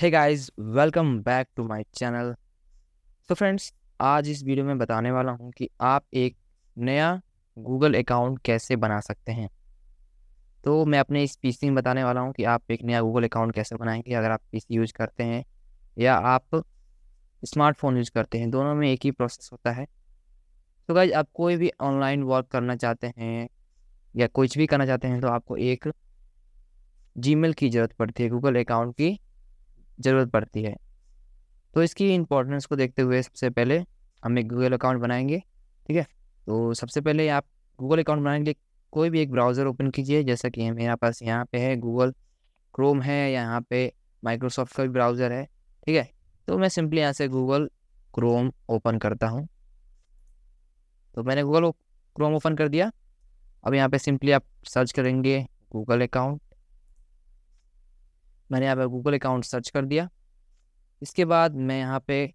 है guys welcome back to my channel तो friends आज इस वीडियो में बताने वाला हूं कि आप एक नया गूगल अकाउंट कैसे बना सकते हैं तो मैं अपने इस पीसी में बताने वाला हूं कि आप एक नया गूगल अकाउंट कैसे बनाएंगे अगर आप पीसी यूज करते हैं या आप स्मार्टफोन यूज करते हैं दोनों में एक ही प्रोसेस होता है तो गाइज आप कोई भी ऑनलाइन वर्क करना चाहते हैं या कुछ भी करना चाहते हैं तो आपको एक जीमेल की ज़रूरत पड़ती है गूगल अकाउंट की ज़रूरत पड़ती है तो इसकी इंपॉर्टेंस को देखते हुए सबसे पहले हम एक गूगल अकाउंट बनाएंगे ठीक है तो सबसे पहले आप गूगल अकाउंट बनाने के लिए कोई भी एक ब्राउज़र ओपन कीजिए जैसा कि मेरे पास यहाँ पे है गूगल क्रोम है यहाँ पे माइक्रोसॉफ्ट का भी ब्राउज़र है ठीक है तो मैं सिंपली यहाँ से गूगल क्रोम ओपन करता हूँ तो मैंने गूगल क्रोम ओपन कर दिया अब यहाँ पे सिंपली आप सर्च करेंगे गूगल अकाउंट मैंने यहाँ पर गूगल अकाउंट सर्च कर दिया इसके बाद मैं यहाँ पे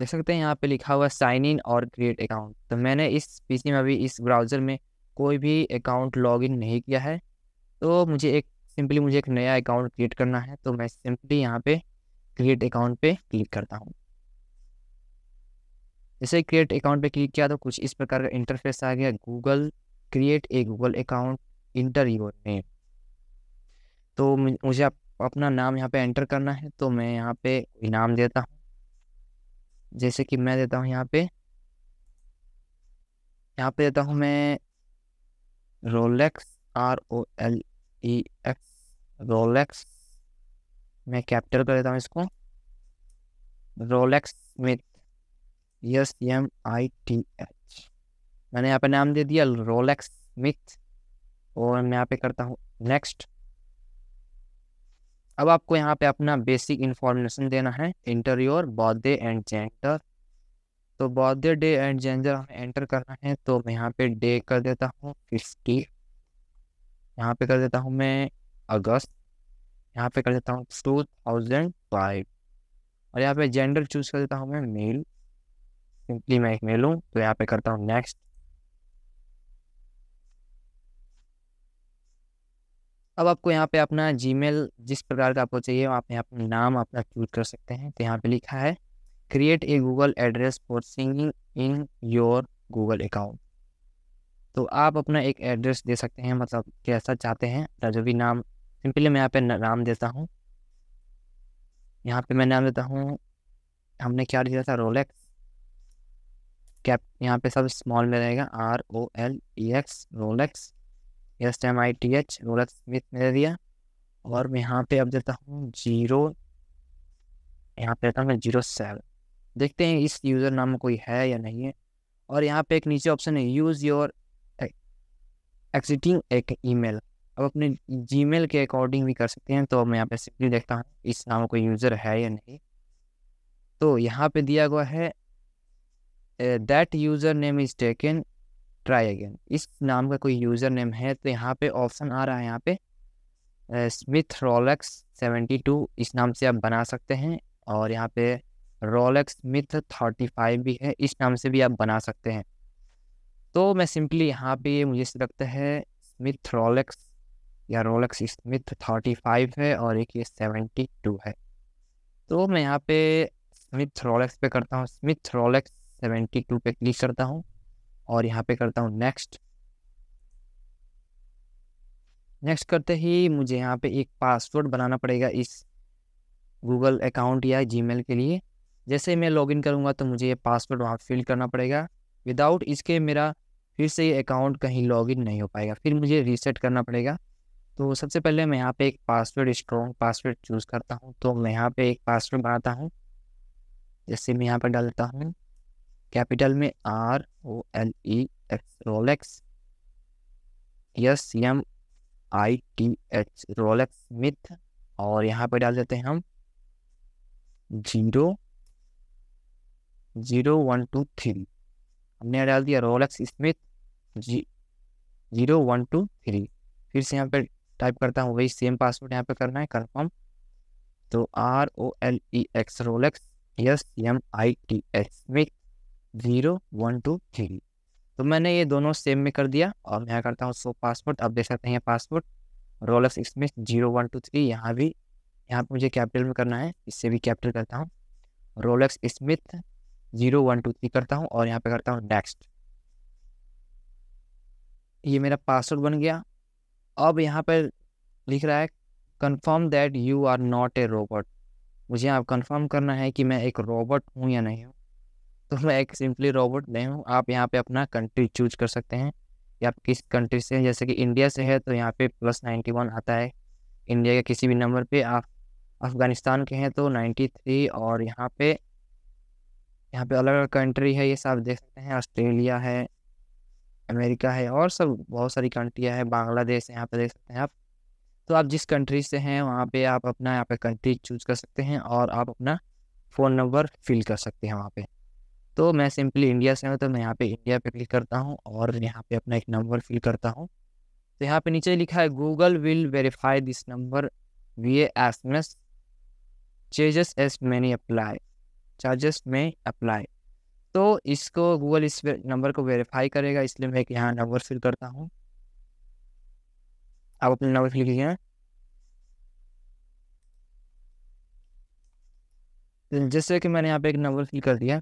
देख सकते हैं यहाँ पे लिखा हुआ साइन इन और क्रिएट अकाउंट तो मैंने इस पीसी में अभी इस ब्राउज़र में कोई भी अकाउंट लॉगिन नहीं किया है तो मुझे एक सिंपली मुझे एक नया अकाउंट क्रिएट करना है तो मैं सिंपली यहाँ पे क्रिएट अकाउंट पे क्लिक करता हूँ जैसे क्रिएट अकाउंट पे क्लिक किया तो कुछ इस प्रकार का इंटरफेस आ गया Google create a Google account enter your name तो मुझे आप अपना नाम यहाँ पे एंटर करना है तो मैं यहाँ पे इनाम देता हूँ जैसे कि मैं देता हूँ यहाँ पे यहाँ पे देता हूँ मैं Rolex R O L E X Rolex मैं कैप्चर कर देता हूँ इसको Rolex Smith S M I T H मैंने यहाँ पे नाम दे दिया रोलेक्स मिथ और मैं यहाँ पे करता हूँ नेक्स्ट अब आपको यहाँ पे अपना बेसिक इन्फॉर्मेशन देना है enter your birthday and gender तो बर्थडे डे एंड जेंडर हमें एंटर करना है तो मैं यहाँ पे डे कर देता हूँ फिफ्टी यहाँ पे कर देता हूँ मैं अगस्त यहाँ पे कर देता हूँ टू थाउजेंड फाइव और यहाँ पे जेंडर चूज कर देता हूँ मैं मेल सिंपली मैं एक मेल हूँ तो यहाँ पे करता हूँ नेक्स्ट अब आपको यहाँ पे अपना जी जिस प्रकार का आपको चाहिए वहाँ पे आप नाम अपना चूज कर सकते हैं तो यहाँ पे लिखा है create a Google address for signing in your Google account तो आप अपना एक एड्रेस दे सकते हैं मतलब कैसा चाहते हैं अपना जो भी नाम सिंपली मैं यहाँ पे नाम देता हूँ यहाँ पे मैं नाम देता हूँ हमने क्या दिया था रोलेक्स कैप यहाँ पे सब स्मॉल में रहेगा R O L E X Rolex S M I T H roller Smith ने दे दिया और मैं यहाँ पे अब देता हूँ जीरो यहाँ पे देता हूँ मैं जीरो सेवन देखते हैं इस यूज़र नाम कोई है या नहीं है और यहाँ पे एक नीचे ऑप्शन है यूज़ योर एक्सिटिंग एक ईमेल अब अपने जीमेल के अकॉर्डिंग भी कर सकते हैं तो मैं यहाँ पे सिंपली देखता हूँ इस नाम कोई यूज़र है या नहीं तो यहाँ पे दिया हुआ है that user name is taken try again इस नाम का कोई यूज़र नेम है तो यहाँ पे ऑप्शन आ रहा है यहाँ पे स्मिथ रोलेक्स सेवेंटी टू इस नाम से आप बना सकते हैं और यहाँ पे रोलेक्स स्मिथ थर्टी फाइव भी है इस नाम से भी आप बना सकते हैं तो मैं सिंपली यहाँ पे मुझे लगता है स्मिथ रोलेक्स या रोलेक्स स्मिथ थर्टी फाइव है और एक ये सेवेंटी टू है तो मैं यहाँ पे स्मिथ रोलेक्स पे करता हूँ स्मिथ रोलेक्स सेवेंटी टू पे क्लिक करता हूँ और यहाँ पे करता हूँ नेक्स्ट नेक्स्ट करते ही मुझे यहाँ पे एक पासवर्ड बनाना पड़ेगा इस गूगल अकाउंट या जीमेल के लिए जैसे मैं लॉगिन करूँगा तो मुझे ये पासवर्ड वहाँ फिल करना पड़ेगा विदाउट इसके मेरा फिर से ये अकाउंट कहीं लॉगिन नहीं हो पाएगा फिर मुझे रीसेट करना पड़ेगा तो सबसे पहले मैं यहाँ पे एक पासवर्ड स्ट्रॉन्ग पासवर्ड चूज़ करता हूँ तो मैं यहाँ पे एक पासवर्ड बनाता हूँ जैसे मैं यहाँ पर डालता हूँ कैपिटल में R O L E X Rolex S M I T H Rolex Smith और यहाँ पे डाल देते हैं हम zero zero one two three हमने डाल दिया रोलेक्स स्मिथ जी जीरो वन टू थ्री फिर से यहाँ पे टाइप करता हूँ वही सेम पासवर्ड यहाँ पे करना है कन्फर्म तो R O L E X Rolex S M I T H Smith zero one two three तो मैंने ये दोनों सेम में कर दिया और मैं यहाँ करता हूँ सो पासपोर्ट अब देख सकते हैं password Rolex Smith zero one two three यहाँ भी यहाँ पे मुझे कैपिटल में करना है इससे भी कैपिटल करता हूँ Rolex Smith zero one two three करता हूँ और यहाँ पे करता हूँ नेक्स्ट ये मेरा पासवर्ड बन गया अब यहाँ पर लिख रहा है confirm that you are not a robot मुझे यहाँ कंफर्म करना है कि मैं एक रोबोट हूँ या नहीं हूँ तो मैं एक सिंपली रोबोट नहीं हूँ आप यहाँ पे अपना कंट्री चूज कर सकते हैं कि आप किस कंट्री से जैसे कि इंडिया से है तो यहाँ पे प्लस नाइन्टी वन आता है इंडिया के किसी भी नंबर पे आप अफ़गानिस्तान के हैं तो नाइन्टी थ्री और यहाँ पे यहाँ पे अलग अलग कंट्री है ये सब देख सकते हैं ऑस्ट्रेलिया है अमेरिका है और सब बहुत सारी कंट्रियाँ हैं बांग्लादेश है यहाँ पे देख सकते हैं आप तो आप जिस कंट्री से हैं वहाँ पे आप अपना यहाँ पे कंट्री चूज कर सकते हैं और आप अपना फ़ोन नंबर फिल कर सकते हैं वहाँ पर तो मैं सिंपली इंडिया से हूँ तो मैं यहाँ पे इंडिया पे क्लिक करता हूँ और यहाँ पे अपना एक नंबर फिल करता हूँ तो यहाँ पे नीचे लिखा है Google will verify this number we S M S चेजेस एस मैनी अप्लाई चार्जेस में अप्लाई तो इसको गूगल इस नंबर को वेरीफाई करेगा इसलिए मैं यहाँ नंबर फिल करता हूँ आप अपने नंबर फिल किए जैसे कि मैंने यहाँ पे एक नंबर फिल कर दिया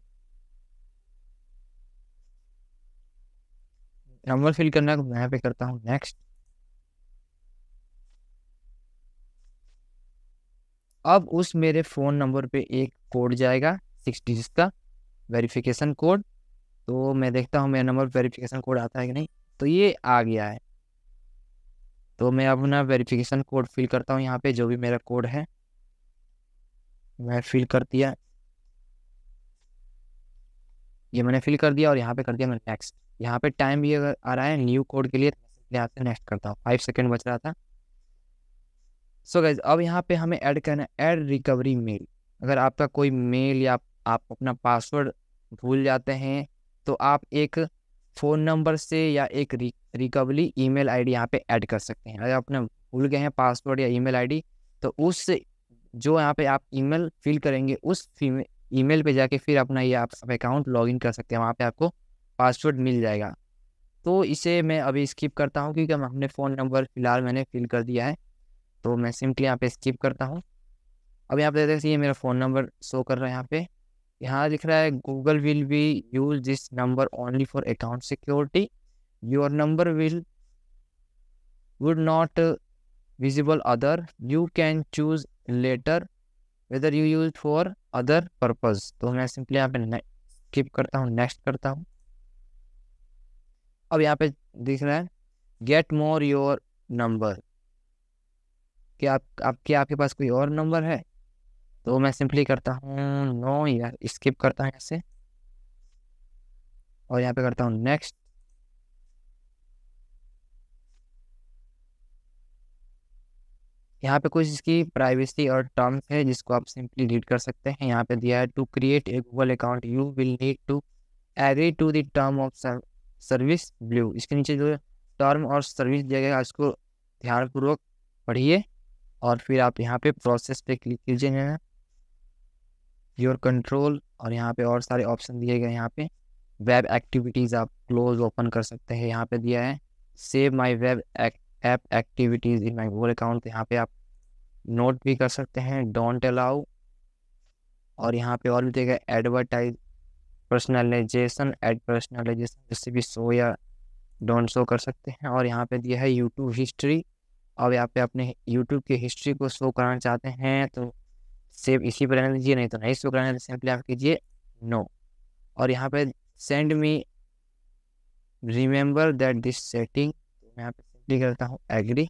नंबर फिल करना है तो मैं पे करता हूँ नेक्स्ट अब उस मेरे फ़ोन नंबर पे एक कोड जाएगा सिक्स डिजिट का वेरिफिकेशन कोड तो मैं देखता हूँ मेरा नंबर वेरिफिकेशन कोड आता है कि नहीं तो ये आ गया है तो मैं अपना वेरिफिकेशन कोड फिल करता हूँ यहाँ पे जो भी मेरा कोड है मैं फिल कर दिया ये मैंने फिल कर दिया और यहाँ पे कर दिया मैंने नेक्स्ट यहाँ पे टाइम भी अगर आ रहा है न्यू कोड के लिए यहाँ से नेक्स्ट करता हूँ फाइव सेकेंड बच रहा था सो so गैज अब यहाँ पे हमें ऐड करना है ऐड रिकवरी मेल अगर आपका कोई मेल या आप अपना पासवर्ड भूल जाते हैं तो आप एक फ़ोन नंबर से या एक रिकवरी ईमेल आईडी यहाँ पर ऐड कर सकते हैं अगर आपने भूल गए हैं पासवर्ड या ईमेल आईडी तो उस जो यहाँ पे आप ईमेल फिल करेंगे उस ईमेल पे जाके फिर अपना ये आप अकाउंट लॉगिन कर सकते हैं वहाँ पे आपको पासवर्ड मिल जाएगा तो इसे मैं अभी स्किप करता हूँ क्योंकि हमने फ़ोन नंबर फिलहाल मैंने फिल कर दिया है तो मैं सिंपली यहाँ पे स्किप करता हूँ अब यहाँ पे सकते ये मेरा फ़ोन नंबर शो कर रहा है यहाँ पे यहाँ लिख रहा है Google will be use this number only for account security your number will would not visible other you can choose later whether you use for other purpose तो मैं सिंपली यहाँ पे स्किप करता हूँ नेक्स्ट करता हूँ अब यहाँ पे दिख रहा है गेट मोर योर नंबर क्या आप, आप क्या आपके पास कोई और नंबर है तो मैं सिंपली करता हूँ नो यार स्किप करता हूँ यहाँ से और यहाँ पे करता हूँ नेक्स्ट यहाँ पे कुछ इसकी प्राइवेसी और टर्म्स है जिसको आप सिंपली रीड कर सकते हैं यहाँ पे दिया है to create a Google account you will need to agree to the term of service blue इसके नीचे जो टर्म और सर्विस दिया गया है इसको ध्यानपूर्वक पढ़िए और फिर आप यहाँ पे प्रोसेस पे क्लिक कीजिए योर कंट्रोल और यहाँ पे और सारे ऑप्शन दिए गए यहाँ पे वेब एक्टिविटीज़ आप क्लोज ओपन कर सकते हैं यहाँ पे दिया है save my web app activities in my Google account यहाँ पे आप नोट भी कर सकते हैं डोंट अलाउ और यहाँ पे और भी गया एडवर्टाइज पर्सनलाइजेशन एड पर्सनलाइजेशन जैसे भी शो या डोंट शो कर सकते हैं और यहाँ पे दिया है यूट्यूब हिस्ट्री अब यहाँ पे अपने यूट्यूब की हिस्ट्री को शो कराना चाहते हैं तो सेव इसी पर रहने दीजिए नहीं तो नहीं शो कराना सिंपली आप कीजिए नो और यहाँ पे send me remember that this setting मैं यहाँ पे सिंपली करता हूँ एग्री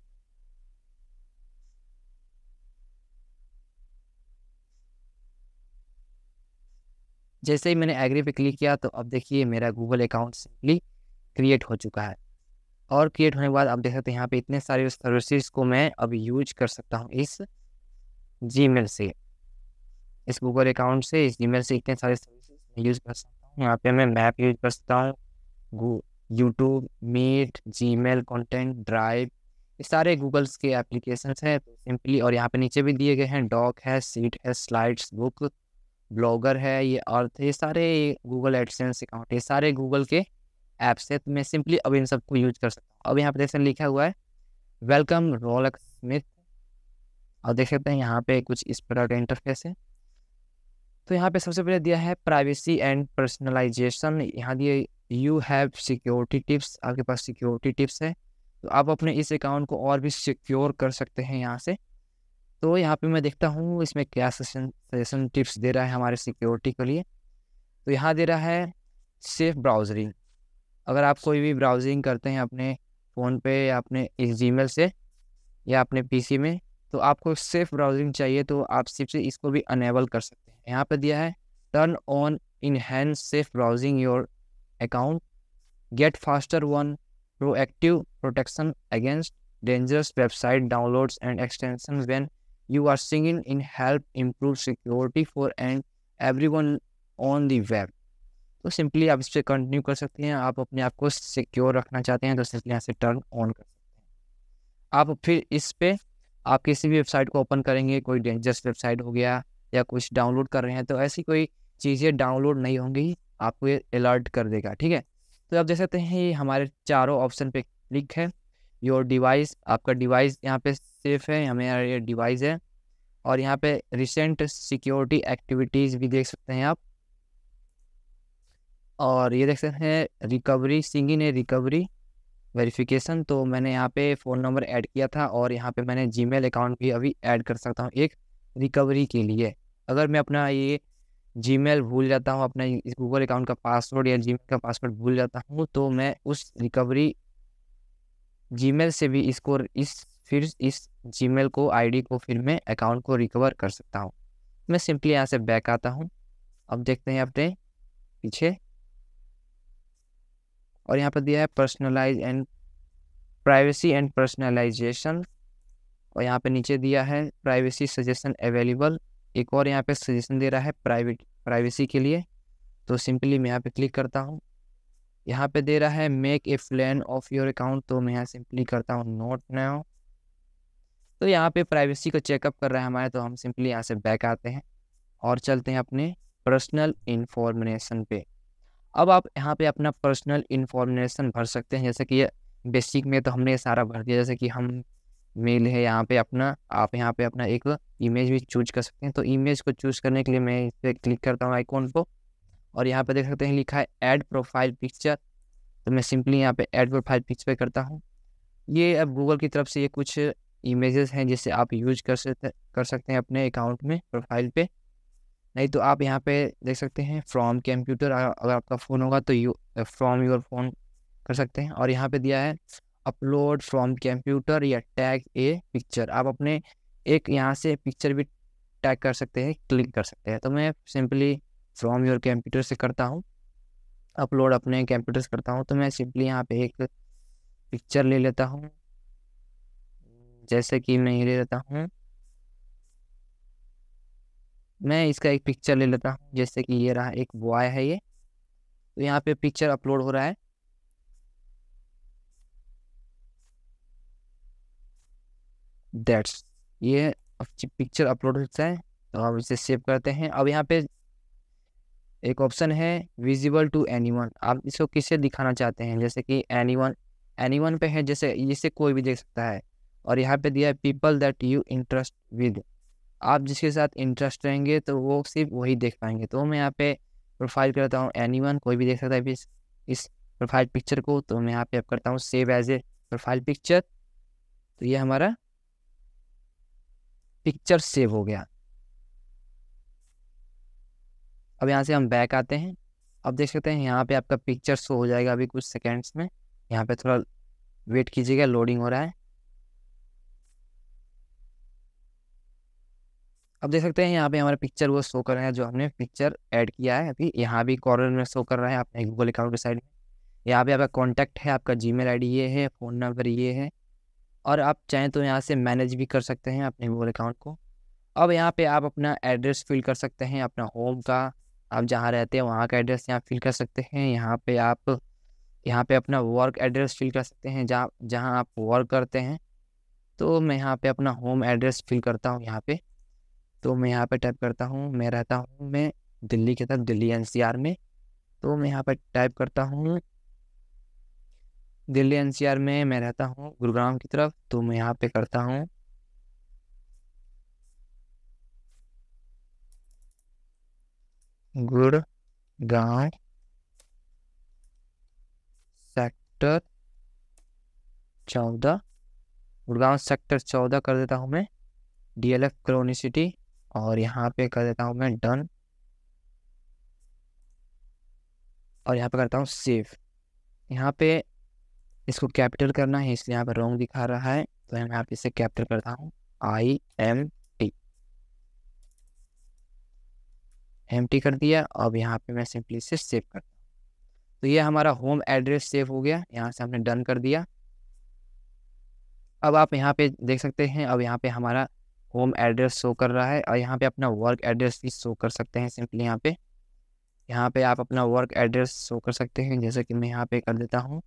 जैसे ही मैंने एग्री पे क्लिक किया तो अब देखिए मेरा गूगल अकाउंट सिंपली क्रिएट हो चुका है और क्रिएट होने के बाद आप देख सकते हैं यहाँ पे इतने सारे सर्विसेज को मैं अब यूज कर सकता हूँ इस जीमेल से इस गूगल अकाउंट से इस जीमेल से इतने सारे सर्विसेज यूज कर सकता हूँ यहाँ पे मैं मैप यूज कर सकता हूँ YouTube Meet Gmail content drive ये सारे गूगल्स के एप्लीकेशन हैं सिंपली तो और यहाँ पे नीचे भी दिए गए हैं डॉक है सीट है स्लाइड्स बुक ब्लॉगर है ये अर्थ ये सारे गूगल एडसेंस अकाउंट ये सारे गूगल के ऐप्स है तो मैं सिंपली अब इन सबको यूज कर सकता हूँ अब यहाँ पे देख सकते लिखा हुआ है वेलकम रोलक स्मिथ और देख सकते हैं यहाँ पे कुछ इस प्रकार का इंटरफेस है तो यहाँ पे सबसे पहले दिया है प्राइवेसी एंड पर्सनलाइजेशन यहाँ दिए यू हैव सिक्योरिटी टिप्स आपके पास सिक्योरिटी टिप्स है तो आप अपने इस अकाउंट को और भी सिक्योर कर सकते हैं यहाँ से तो यहाँ पे मैं देखता हूँ इसमें क्या सेशन सेशन टिप्स दे रहा है हमारे सिक्योरिटी के लिए तो यहाँ दे रहा है सेफ ब्राउजरिंग अगर आप कोई भी ब्राउजिंग करते हैं अपने फ़ोन पे या अपने इस जी से या अपने पी में तो आपको सेफ ब्राउजिंग चाहिए तो आप सिर्फ से इसको भी अनेबल कर सकते हैं यहाँ पे दिया है turn on hand safe browsing your account get faster one proactive protection against dangerous website downloads and extension when you are singing in help improve security for and everyone on web तो simply आप इस पर continue कर सकते हैं आप अपने आप को सिक्योर रखना चाहते हैं तो सिंपली यहाँ से टर्न ऑन कर सकते हैं आप फिर इस पर आप किसी भी वेबसाइट को ओपन करेंगे कोई डेंजरस वेबसाइट हो गया या कुछ डाउनलोड कर रहे हैं तो ऐसी कोई चीज़ें डाउनलोड नहीं होंगी आपको ये अलर्ट कर देगा ठीक है तो आप देख सकते हैं ये हमारे चारों ऑप्शन पे क्लिक है योर डिवाइस आपका डिवाइस यहाँ पे सेफ है हमारा ये डिवाइस है और यहाँ पे रिसेंट सिक्योरिटी एक्टिविटीज़ भी देख सकते हैं आप और ये देख सकते हैं रिकवरी सिंगिन है रिकवरी वेरिफिकेशन तो मैंने यहाँ पे फ़ोन नंबर ऐड किया था और यहाँ पे मैंने जीमेल अकाउंट भी अभी ऐड कर सकता हूँ एक रिकवरी के लिए अगर मैं अपना ये जीमेल भूल जाता हूँ अपना गूगल अकाउंट का पासवर्ड या जीमेल का पासवर्ड भूल जाता हूँ तो मैं उस रिकवरी जीमेल से भी इसको इस फिर इस जीमेल को आईडी को फिर मैं अकाउंट को रिकवर कर सकता हूँ मैं सिंपली यहाँ से बैक आता हूँ अब देखते हैं अपने पीछे और यहाँ पर दिया है personalize and privacy and personalization और यहाँ पे नीचे दिया है प्राइवेसी सजेशन अवेलेबल एक और यहाँ पे सजेशन दे रहा है प्राइवेट प्राइवेसी के लिए तो सिंपली मैं यहाँ पे क्लिक करता हूँ यहाँ पे दे रहा है make a plan of your account तो मैं यहाँ सिंपली करता हूँ नोट नाउ तो यहाँ पे प्राइवेसी को चेकअप कर रहा है हमारे तो हम सिंपली यहाँ से बैक आते हैं और चलते हैं अपने पर्सनल इन्फॉर्मेशन पे अब आप यहाँ पे अपना पर्सनल इन्फॉर्मेशन भर सकते हैं जैसे कि बेसिक में तो हमने सारा भर दिया जैसे कि हम मेल है यहाँ पे अपना आप यहाँ पे अपना एक इमेज भी चूज कर सकते हैं तो इमेज को चूज करने के लिए मैं इस पर क्लिक करता हूँ आइकॉन को और यहाँ पे देख सकते हैं लिखा है ऐड प्रोफाइल पिक्चर तो मैं सिंपली यहाँ पे ऐड प्रोफाइल पिक्चर करता हूँ ये अब गूगल की तरफ से ये कुछ इमेजेस हैं जिसे आप यूज कर सकते कर सकते हैं अपने अकाउंट में प्रोफाइल पे नहीं तो आप यहाँ पे देख सकते हैं फ्रॉम कंप्यूटर अगर आपका फ़ोन होगा तो यू फ्रॉम योर फोन कर सकते हैं और यहाँ पे दिया है अपलोड फ्रॉम कंप्यूटर या टैग ए पिक्चर आप अपने एक यहाँ से पिक्चर भी टैग कर सकते हैं क्लिक कर सकते हैं तो मैं सिंपली फ्रॉम योर कंप्यूटर से करता हूँ अपलोड अपने कंप्यूटर से करता हूँ तो मैं सिंपली यहाँ पे एक पिक्चर ले लेता हूँ जैसे कि मैं ये ले लेता हूँ मैं इसका एक पिक्चर ले लेता हूँ जैसे कि ये रहा एक बॉय है ये तो यहाँ पे पिक्चर अपलोड हो रहा है दैट्स ये पिक्चर अपलोड होता है तो हम इसे सेव करते हैं अब यहाँ पे एक ऑप्शन है विजिबल टू एनीवन आप इसको किसे दिखाना चाहते हैं जैसे कि एनीवन एनीवन पे है जैसे इसे कोई भी देख सकता है और यहाँ पे दिया है people that you interest with आप जिसके साथ इंटरेस्ट रहेंगे तो वो सिर्फ वही देख पाएंगे तो मैं यहाँ पे प्रोफाइल करता हूँ एनी कोई भी देख सकता है इस इस प्रोफाइल पिक्चर को तो मैं यहाँ पे अब करता हूँ save as a profile picture तो ये हमारा पिक्चर सेव हो गया अब यहाँ से हम बैक आते हैं अब देख सकते हैं यहाँ पे आपका पिक्चर शो हो जाएगा अभी कुछ सेकेंड्स में यहाँ पे थोड़ा वेट कीजिएगा लोडिंग हो रहा है अब देख सकते हैं यहाँ पे हमारा पिक्चर वो शो कर रहा है जो हमने पिक्चर ऐड किया है अभी यहाँ भी कॉर्नर में शो कर रहा है अपने गूगल अकाउंट के साइड में यहाँ पे आपका कॉन्टैक्ट है आपका जी मेल ये है फ़ोन नंबर ये है और आप चाहें तो यहाँ से मैनेज भी कर सकते हैं अपने गूगल अकाउंट को अब यहाँ पे आप अपना एड्रेस फिल कर सकते हैं अपना होम का आप जहाँ रहते हैं वहाँ का एड्रेस यहाँ फिल कर सकते हैं यहाँ पे आप यहाँ पे अपना वर्क एड्रेस फिल कर सकते हैं जहाँ जहाँ आप वर्क करते हैं तो मैं यहाँ पे अपना होम एड्रेस फिल करता हूँ यहाँ पे तो मैं यहाँ पे टाइप करता हूँ मैं रहता हूँ मैं दिल्ली के तरफ दिल्ली एन में तो मैं यहाँ पर टाइप करता हूँ दिल्ली एन में मैं रहता हूँ गुरुग्राम की तरफ तो मैं यहाँ पर करता हूँ गुड़गांव सेक्टर चौदह गुड़गांव सेक्टर चौदह कर देता हूँ मैं डीएलएफ कॉलोनी सिटी और यहाँ पे कर देता हूँ मैं डन और यहाँ पे करता हूँ सेव यहाँ पे इसको कैपिटल करना है इसलिए यहाँ पे रोंग दिखा रहा है तो मैं यहाँ पे इसे कैपिटल करता हूँ आई एम एम्प्टी कर दिया अब यहाँ पे मैं सिंपली से सेव कर तो ये हमारा होम एड्रेस सेव हो गया यहाँ से हमने डन कर दिया अब आप यहाँ पे देख सकते हैं अब यहाँ पे हमारा होम एड्रेस शो कर रहा है और यहाँ पे अपना वर्क एड्रेस भी शो कर सकते हैं सिंपली यहाँ पे यहाँ पे आप अपना वर्क एड्रेस शो कर सकते हैं जैसे कि मैं यहाँ पे कर देता हूँ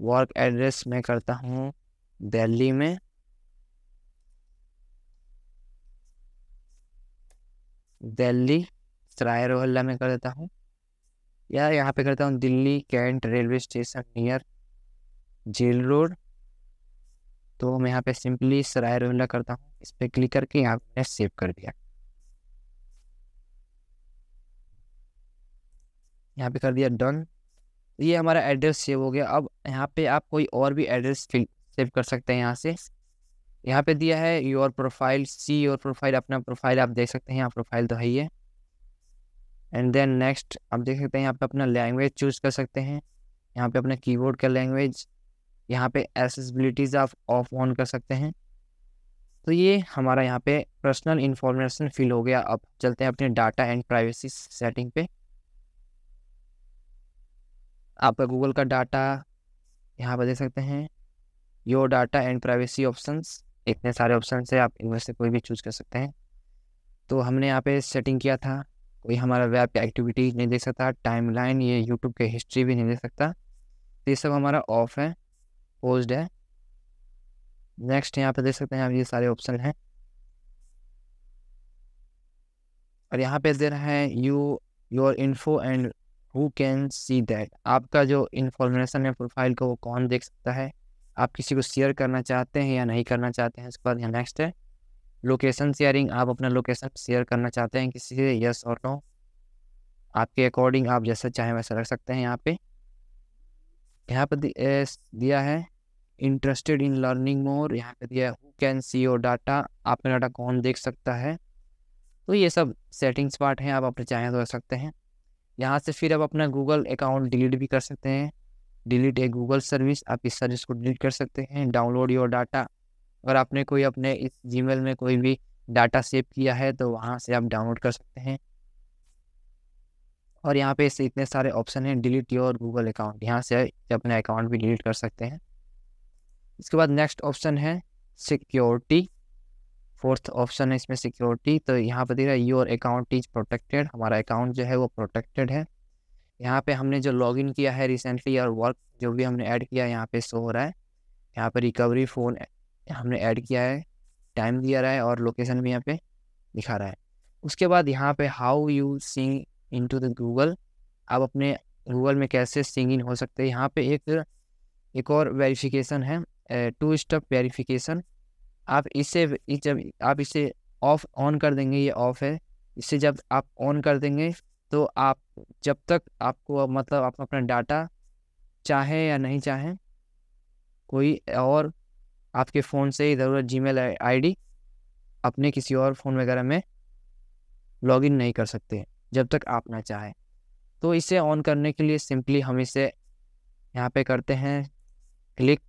वर्क एड्रेस मैं करता हूँ दिल्ली में दिल्ली सराय रोहल्ला में कर देता हूँ या यहाँ पे करता हूँ Delhi Cantt railway station near jail road तो मैं यहाँ पे सिंपली सराय रोहल्ला करता हूँ इस पर क्लिक करके यहाँ मैंने सेव कर दिया यहाँ पे कर दिया डन तो ये हमारा एड्रेस सेव हो गया अब यहाँ पे आप कोई और भी एड्रेस फिल सेव कर सकते हैं यहाँ से यहाँ पे दिया है your profile see your profile अपना प्रोफाइल आप देख सकते हैं यहाँ प्रोफाइल तो है ही है एंड देन नेक्स्ट आप देख सकते हैं यहाँ पे अपना लैंग्वेज चूज़ कर सकते हैं यहाँ पे अपना कीबोर्ड का लैंग्वेज यहाँ पे एसेसबिलिटीज़ आप ऑफ ऑन कर सकते हैं तो ये हमारा यहाँ पे पर्सनल इन्फॉर्मेशन फिल हो गया अब चलते हैं अपने डाटा एंड प्राइवेसी सेटिंग पे आपका गूगल का डाटा यहाँ पर देख सकते हैं your data and privacy options इतने सारे ऑप्शन है आप इनमें से कोई भी चूज़ कर सकते हैं तो हमने यहाँ पे सेटिंग किया था कोई हमारा वेब एक्टिविटीज नहीं देख सकता टाइमलाइन ये यूट्यूब के हिस्ट्री भी नहीं देख सकता तो ये सब हमारा ऑफ है पोस्ड है नेक्स्ट यहाँ पे देख सकते हैं आप ये सारे ऑप्शन हैं और यहाँ पे दे रहा है you your info and who can see that आपका जो इन्फॉर्मेशन है प्रोफाइल का वो कौन देख सकता है आप किसी को शेयर करना चाहते हैं या नहीं करना चाहते हैं उसके बाद यहाँ नेक्स्ट है लोकेशन शेयरिंग आप अपना लोकेशन शेयर करना चाहते हैं किसी से यस और नो आपके अकॉर्डिंग आप जैसा चाहें वैसा रख सकते हैं यहाँ पे यहाँ पर दिया है इंटरेस्टेड इन लर्निंग मोर यहाँ पे दिया है who can see your data आपका डाटा कौन देख सकता है तो ये सब सेटिंग्स पार्ट हैं आप अपने चाहें तो रख सकते हैं यहाँ से फिर आप अपना गूगल अकाउंट डिलीट भी कर सकते हैं डिलीट ए गूगल सर्विस आप इस सर्विस को डिलीट कर सकते हैं डाउनलोड योर डाटा और आपने कोई अपने इस मेल में कोई भी डाटा सेव किया है तो वहाँ से आप डाउनलोड कर सकते हैं और यहाँ पे इससे इतने सारे ऑप्शन हैं डिलीट योर गूगल अकाउंट यहाँ से अपने अकाउंट भी डिलीट कर सकते हैं इसके बाद नेक्स्ट ऑप्शन है सिक्योरिटी फोर्थ ऑप्शन है इसमें सिक्योरिटी तो यहाँ पर दे रहा है योर अकाउंट इज प्रोटेक्टेड हमारा अकाउंट जो है वो प्रोटेक्टेड है यहाँ पे हमने जो लॉगिन किया है रिसेंटली और वर्क जो भी हमने ऐड किया है यहाँ पे शो हो रहा है यहाँ पे रिकवरी फ़ोन हमने ऐड किया है टाइम दिया रहा है और लोकेशन भी यहाँ पे दिखा रहा है उसके बाद यहाँ पे हाउ यू सिंग इन टू द गूगल आप अपने गूगल में कैसे सिंग इन हो सकते हैं यहाँ पे एक एक और वेरिफिकेशन है टू स्टेप वेरिफिकेशन आप इसे इस जब आप इसे ऑफ ऑन कर देंगे ये ऑफ है इसे जब आप ऑन कर देंगे तो आप जब तक आपको मतलब आप अपना डाटा चाहे या नहीं चाहे कोई और आपके फ़ोन से ही ज़रूरत जी मेल आई अपने किसी और फ़ोन वगैरह में लॉगिन नहीं कर सकते जब तक आप ना चाहें तो इसे ऑन करने के लिए सिंपली हम इसे यहाँ पे करते हैं क्लिक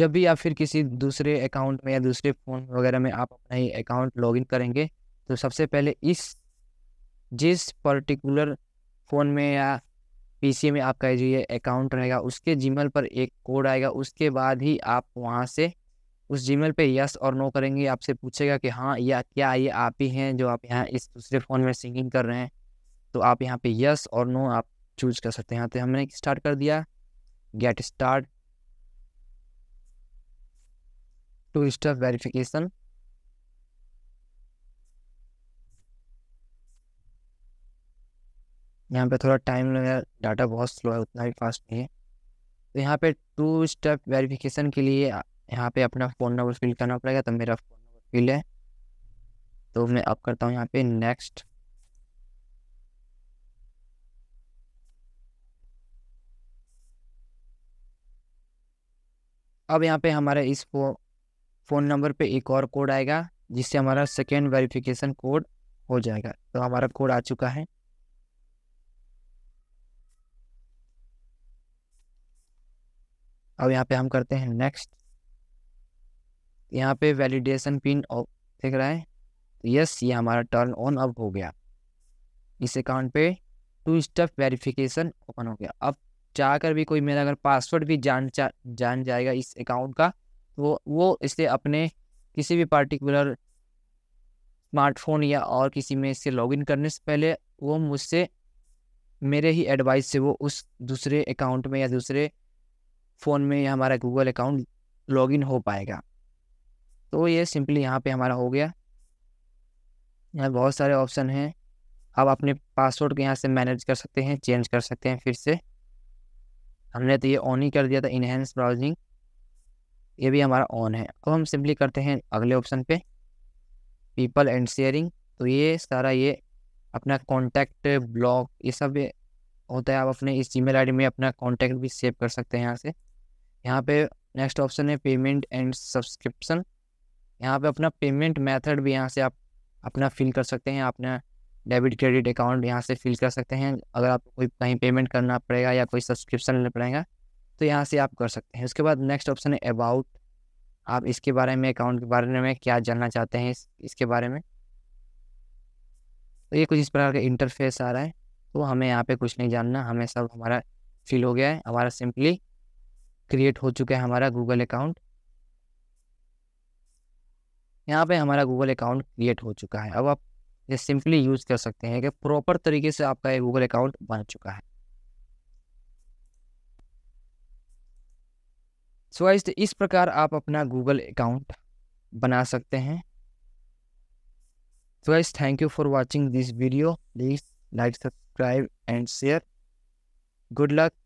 जब भी आप फिर किसी दूसरे अकाउंट में या दूसरे फ़ोन वगैरह में आप अपना ही अकाउंट लॉगिन करेंगे तो सबसे पहले इस जिस पर्टिकुलर फ़ोन में या पी में आपका जो ये अकाउंट रहेगा उसके जीमेल पर एक कोड आएगा उसके बाद ही आप वहाँ से उस जीमेल पे यस और नो करेंगे आपसे पूछेगा कि हाँ या क्या ये आप ही हैं जो आप यहाँ इस दूसरे फ़ोन में सिंगिंग कर रहे हैं तो आप यहाँ पे यस और नो आप चूज कर सकते हैं तो हमने स्टार्ट कर दिया get start two step verification यहाँ पे थोड़ा टाइम लगेगा डाटा बहुत स्लो है उतना भी फास्ट नहीं है तो यहाँ पे टू स्टेप वेरिफिकेशन के लिए यहाँ पे अपना फ़ोन नंबर फिल करना पड़ेगा तो मेरा फ़ोन नंबर फिल है तो मैं अब करता हूँ यहाँ पे नेक्स्ट अब यहाँ पे हमारे इस फो, फ़ोन नंबर पे एक और कोड आएगा जिससे हमारा सेकेंड वेरिफिकेशन कोड हो जाएगा तो हमारा कोड आ चुका है अब यहाँ पे हम करते हैं नेक्स्ट यहाँ पे वैलिडेशन पिन देख रहा है यस तो ये हमारा टर्न ऑन अब हो गया इस अकाउंट पे टू स्टेप वेरिफिकेशन ओपन हो गया अब जाकर भी कोई मेरा अगर पासवर्ड भी जान जा, जान जाएगा इस अकाउंट का तो वो वो इसे अपने किसी भी पार्टिकुलर स्मार्टफोन या और किसी में इससे लॉगिन करने से पहले वो मुझसे मेरे ही एडवाइस से वो उस दूसरे अकाउंट में या दूसरे फ़ोन में या हमारा गूगल अकाउंट लॉगिन हो पाएगा तो ये सिंपली यहाँ पे हमारा हो गया यहाँ बहुत सारे ऑप्शन हैं आप अपने पासवर्ड को यहाँ से मैनेज कर सकते हैं चेंज कर सकते हैं फिर से हमने तो ये ऑन ही कर दिया था इनहेंस ब्राउजिंग ये भी हमारा ऑन है अब हम सिंपली करते हैं अगले ऑप्शन पे पीपल एंड शेयरिंग तो ये सारा ये अपना कॉन्टैक्ट ब्लॉग ये सब होता है आप अपने इस जी मेल में अपना कॉन्टैक्ट भी सेव कर सकते हैं यहाँ से यहाँ पे नेक्स्ट ऑप्शन है पेमेंट एंड सब्सक्रिप्शन यहाँ पे अपना पेमेंट मेथड भी यहाँ से आप अपना फिल कर सकते हैं अपना डेबिट क्रेडिट अकाउंट यहाँ से फिल कर सकते हैं अगर आपको कोई कहीं पेमेंट करना पड़ेगा या कोई सब्सक्रिप्शन लेना पड़ेगा तो यहाँ से आप कर सकते हैं उसके बाद नेक्स्ट ऑप्शन है अबाउट आप इसके बारे में अकाउंट के बारे में क्या जानना चाहते हैं इस, इसके बारे में तो ये कुछ इस प्रकार का इंटरफेस आ रहा है तो हमें यहाँ पे कुछ नहीं जानना हमें सब हमारा फिल हो गया है हमारा सिंपली क्रिएट हो चुका है हमारा गूगल अकाउंट यहाँ पे हमारा गूगल अकाउंट क्रिएट हो चुका है अब आप ये सिंपली यूज़ कर सकते हैं कि प्रॉपर तरीके से आपका ये गूगल अकाउंट बन चुका है सो so, तो इस प्रकार आप अपना गूगल अकाउंट बना सकते हैं so guys thank you for watching this video please like subscribe and share good luck